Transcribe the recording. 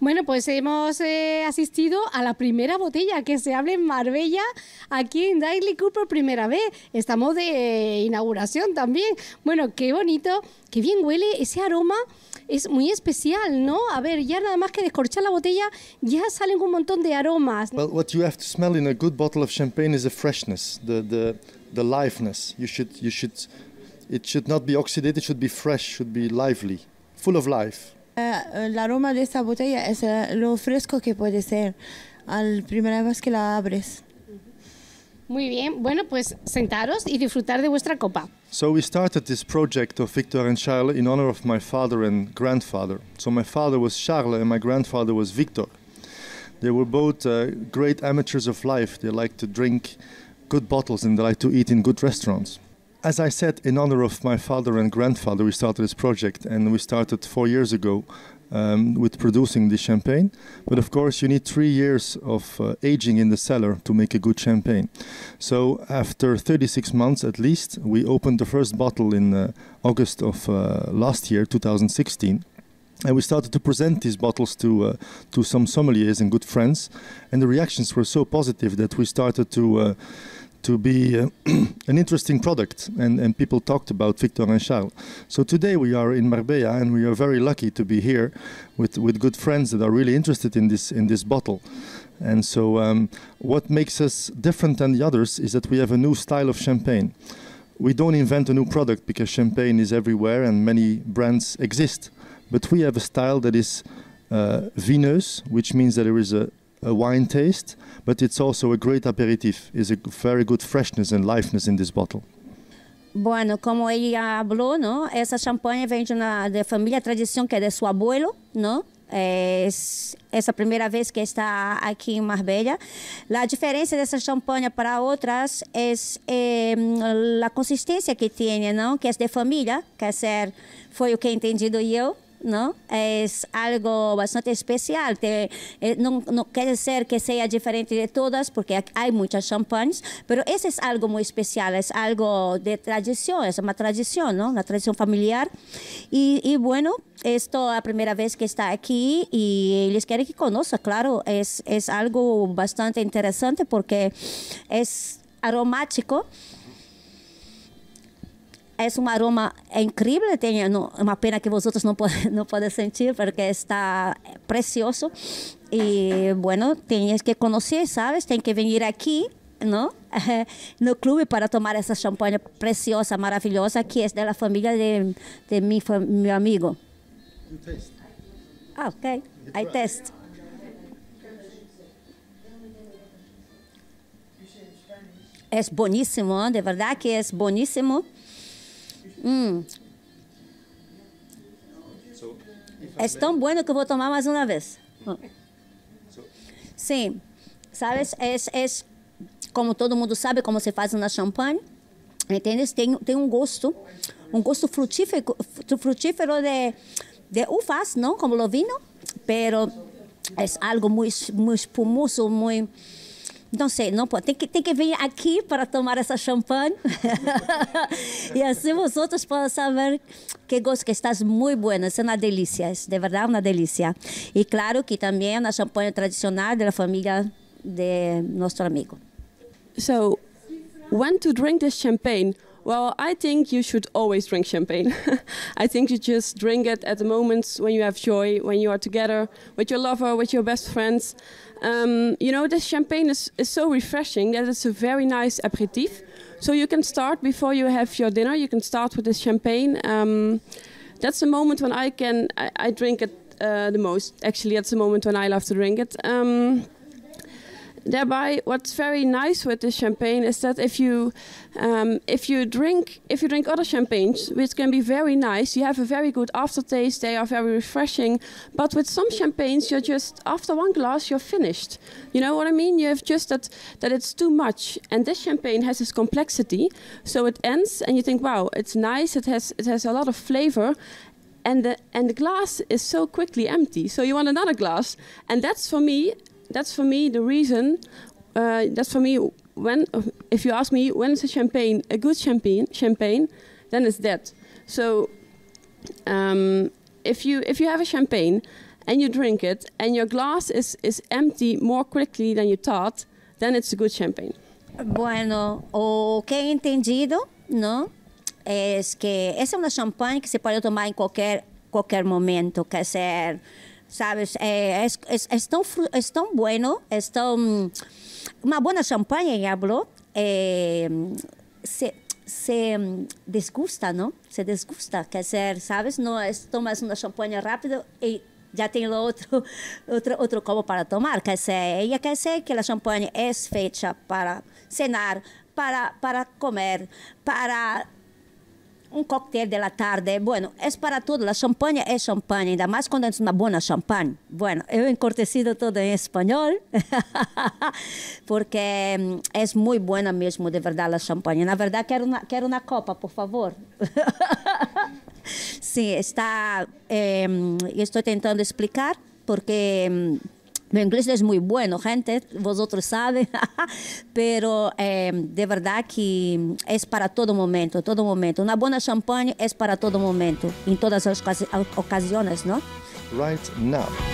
Bueno, pues hemos eh, asistido a la primera botella que se abre en Marbella, aquí en Daily Cooper, por primera vez. Estamos de inauguración también. Bueno, qué bonito, qué bien huele ese aroma. Es muy especial, ¿no? A ver, ya nada más que descorchar la botella, ya salen un montón de aromas. what you have to smell in a good bottle champagne is freshness, the the the liveness. You should you should it should not full of life. aroma de esta botella es eh, lo fresco que puede ser al primera vez que la abres. Muy bien, bueno, pues sentaros y disfrutar de vuestra copa. So we started this project of Victor and Charles in honor of my father and grandfather. So my father was Charles and my grandfather was Victor. They were both uh, great amateurs of life. They liked to drink good bottles and they liked to eat in good restaurants as I said, in honor of my father and grandfather, we started this project, and we started four years ago um, with producing the champagne. But of course, you need three years of uh, aging in the cellar to make a good champagne. So after 36 months at least, we opened the first bottle in uh, August of uh, last year, 2016 and we started to present these bottles to uh, to some sommeliers and good friends and the reactions were so positive that we started to uh, to be uh, an interesting product, and, and people talked about Victor and Charles. So today we are in Marbella, and we are very lucky to be here with, with good friends that are really interested in this in this bottle. And so, um, what makes us different than the others is that we have a new style of champagne. We don't invent a new product because champagne is everywhere and many brands exist, but we have a style that is uh, vinous, which means that there is a wine taste, but it's also a great aperitif. It's a very good freshness and liveness in this bottle. Bueno, como ele falou, não? Essa champaña vem de uma de família tradición que é de seu abuelo, não? É eh, essa primeira vez que está aqui em Marbella. A diferença dessa champanhe para outras é, é a consistência que tem, não? Que é de família, que é ser, foi o que entendido eu. ¿no? Es algo bastante especial. Eh, no, quiere ser que sea diferente de todas, porque hay muchas champagnes, pero ese es algo muy especial, es algo de tradición, es una tradición, ¿no? Una tradición familiar. Y, bueno, esto es la primera vez que está aquí y les quiere que conozca, claro, es, es algo bastante interesante porque es aromático es un aroma increíble, tiene una pena que vosotros no, puede, no sentir porque está precioso. Y bueno, tienes que conocer, ¿sabes? Tienes que venir aquí, ¿no? no club para tomar esa champaña preciosa, maravillosa, que es de la familia de, de mi, mi amigo. Ah, ok. Hay test. Es buenísimo, ¿eh? de verdad que es buenísimo. Hum. É tão bueno que eu vou tomar mais uma vez. Sim. Sabes, é, é, como todo mundo sabe, como se faz na champanhe, entende? Tem, tem um gosto, um gosto frutífero, frutífero de, de uvas, não? Como o vinho, pero é algo muito, muito espumoso, muito não sei, não pode. Tem que, tem que vir aqui para tomar essa champanhe. e assim os outros podem saber que gosto, que estás muito boa. É uma delícia, de verdade, é uma delícia. E claro que também é a champanhe tradicional da família de nosso amigo. So, when to drink this champagne, Well, I think you should always drink champagne. I think you just drink it at the moments when you have joy, when you are together with your lover, with your best friends. Um, you know, this champagne is, is so refreshing that it's a very nice aperitif. So you can start before you have your dinner, you can start with this champagne. Um, that's the moment when I can, I, I drink it uh, the most. Actually, that's the moment when I love to drink it. Um, thereby, what's very nice with this champagne is that if you um, if you drink if you drink other champagnes, which can be very nice, you have a very good aftertaste. They are very refreshing. But with some champagnes, you're just after one glass, you're finished. You know what I mean? You have just that that it's too much. And this champagne has this complexity, so it ends, and you think, wow, it's nice. It has it has a lot of flavor, and the and the glass is so quickly empty. So you want another glass, and that's for me that's for me the reason. Uh, that's for me when, if you ask me, when is a champagne a good champagne? Champagne, then it's that. So, um, if you if you have a champagne and you drink it and your glass is is empty more quickly than you thought, then it's a good champagne. Bueno, o que he entendido, no? es que essa es uma champagne que se puede tomar en cualquier cualquier momento, quer dizer ¿sabes? Eh, es, es, es, tan, es, bueno, es tan... Una buena champaña, ya eh, se, se mm, disgusta, ¿no? Se disgusta, que hacer, ¿sabes? No es tomas una champaña rápido y ya tiene otro, otro, otro como para tomar. Que sé. ella que sé que la champaña es fecha para cenar, para, para comer, para un cóctel de la tarde. Bueno, es para todo. La champaña es champaña, y más cuando es una buena champaña. Bueno, he encortecido todo en español porque mm, es muy buena mismo, de verdad, la champaña. La verdad, quiero una, quiero una copa, por favor. sí, está. Em, estoy intentando explicar porque mm, Meu inglês é muito bom, gente, Vocês sabem, mas de verdade que é para todo momento, todo momento. Uma boa champanhe é para todo momento, em todas as ocasiões, não? Right now.